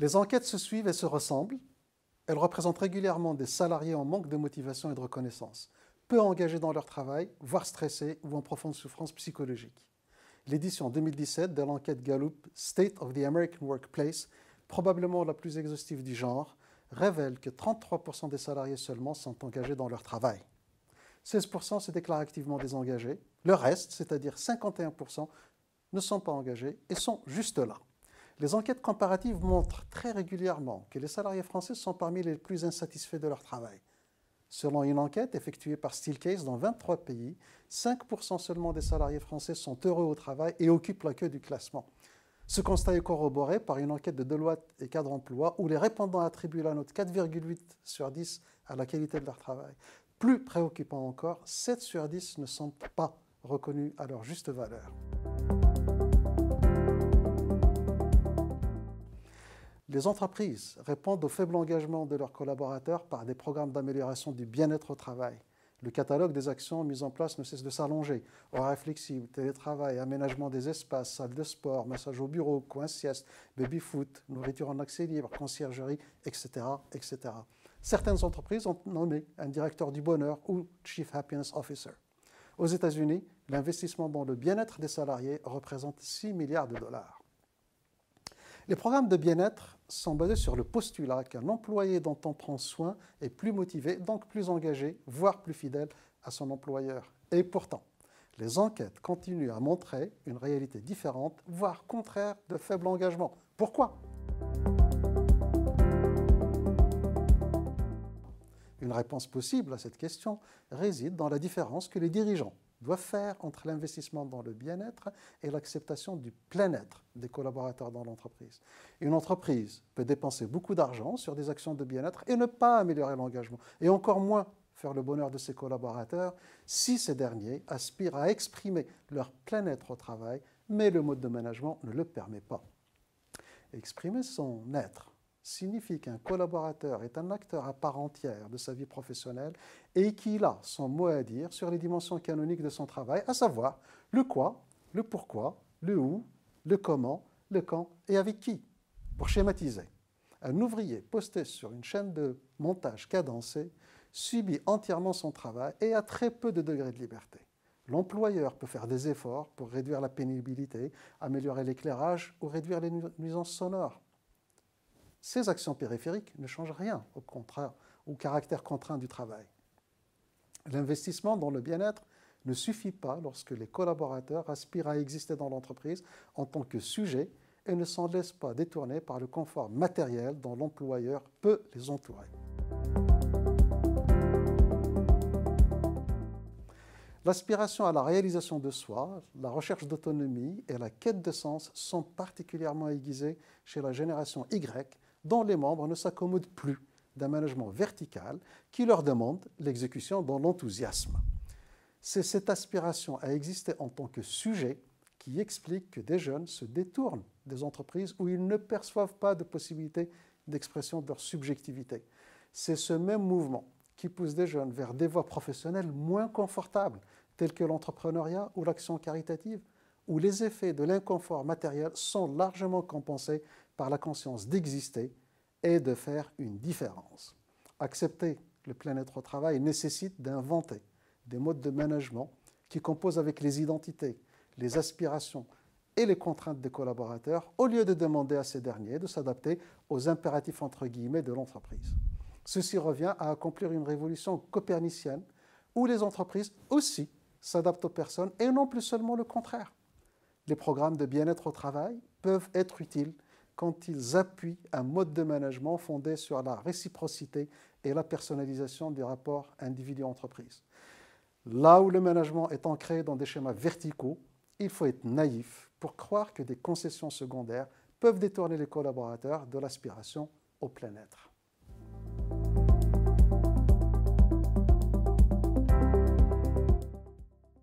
Les enquêtes se suivent et se ressemblent. Elles représentent régulièrement des salariés en manque de motivation et de reconnaissance, peu engagés dans leur travail, voire stressés ou en profonde souffrance psychologique. L'édition 2017 de l'enquête Gallup State of the American Workplace, probablement la plus exhaustive du genre, révèle que 33% des salariés seulement sont engagés dans leur travail. 16% se déclarent activement désengagés. Le reste, c'est-à-dire 51%, ne sont pas engagés et sont juste là. Les enquêtes comparatives montrent très régulièrement que les salariés français sont parmi les plus insatisfaits de leur travail. Selon une enquête effectuée par Steelcase dans 23 pays, 5% seulement des salariés français sont heureux au travail et occupent la queue du classement. Ce constat est corroboré par une enquête de Deloitte et Cadre Emploi où les répondants attribuent la note 4,8 sur 10 à la qualité de leur travail. Plus préoccupant encore, 7 sur 10 ne sont pas reconnus à leur juste valeur. les entreprises répondent au faible engagement de leurs collaborateurs par des programmes d'amélioration du bien-être au travail. Le catalogue des actions mises en place ne cesse de s'allonger. Horaires flexibles, télétravail, aménagement des espaces, salles de sport, massage au bureau, coin sieste, baby-foot, nourriture en accès libre, conciergerie, etc. etc. Certaines entreprises ont nommé un directeur du bonheur ou Chief Happiness Officer. Aux États-Unis, l'investissement dans le bien-être des salariés représente 6 milliards de dollars. Les programmes de bien-être sont basés sur le postulat qu'un employé dont on prend soin est plus motivé, donc plus engagé, voire plus fidèle à son employeur. Et pourtant, les enquêtes continuent à montrer une réalité différente, voire contraire de faible engagement. Pourquoi Une réponse possible à cette question réside dans la différence que les dirigeants doit faire entre l'investissement dans le bien-être et l'acceptation du plein-être des collaborateurs dans l'entreprise. Une entreprise peut dépenser beaucoup d'argent sur des actions de bien-être et ne pas améliorer l'engagement, et encore moins faire le bonheur de ses collaborateurs si ces derniers aspirent à exprimer leur plein-être au travail, mais le mode de management ne le permet pas. Exprimer son être signifie qu'un collaborateur est un acteur à part entière de sa vie professionnelle et qu'il a son mot à dire sur les dimensions canoniques de son travail, à savoir le quoi, le pourquoi, le où, le comment, le quand et avec qui. Pour schématiser, un ouvrier posté sur une chaîne de montage cadencée subit entièrement son travail et a très peu de degrés de liberté. L'employeur peut faire des efforts pour réduire la pénibilité, améliorer l'éclairage ou réduire les nuisances sonores. Ces actions périphériques ne changent rien au, contraire, au caractère contraint du travail. L'investissement dans le bien-être ne suffit pas lorsque les collaborateurs aspirent à exister dans l'entreprise en tant que sujet et ne s'en laissent pas détourner par le confort matériel dont l'employeur peut les entourer. L'aspiration à la réalisation de soi, la recherche d'autonomie et la quête de sens sont particulièrement aiguisées chez la génération Y dont les membres ne s'accommodent plus d'un management vertical qui leur demande l'exécution dans l'enthousiasme. C'est cette aspiration à exister en tant que sujet qui explique que des jeunes se détournent des entreprises où ils ne perçoivent pas de possibilité d'expression de leur subjectivité. C'est ce même mouvement qui pousse des jeunes vers des voies professionnelles moins confortables, telles que l'entrepreneuriat ou l'action caritative, où les effets de l'inconfort matériel sont largement compensés par la conscience d'exister et de faire une différence. Accepter le plein être au travail nécessite d'inventer des modes de management qui composent avec les identités, les aspirations et les contraintes des collaborateurs, au lieu de demander à ces derniers de s'adapter aux impératifs entre guillemets de l'entreprise. Ceci revient à accomplir une révolution copernicienne où les entreprises aussi s'adaptent aux personnes et non plus seulement le contraire les programmes de bien-être au travail peuvent être utiles quand ils appuient un mode de management fondé sur la réciprocité et la personnalisation des rapports individu-entreprise. Là où le management est ancré dans des schémas verticaux, il faut être naïf pour croire que des concessions secondaires peuvent détourner les collaborateurs de l'aspiration au plein être.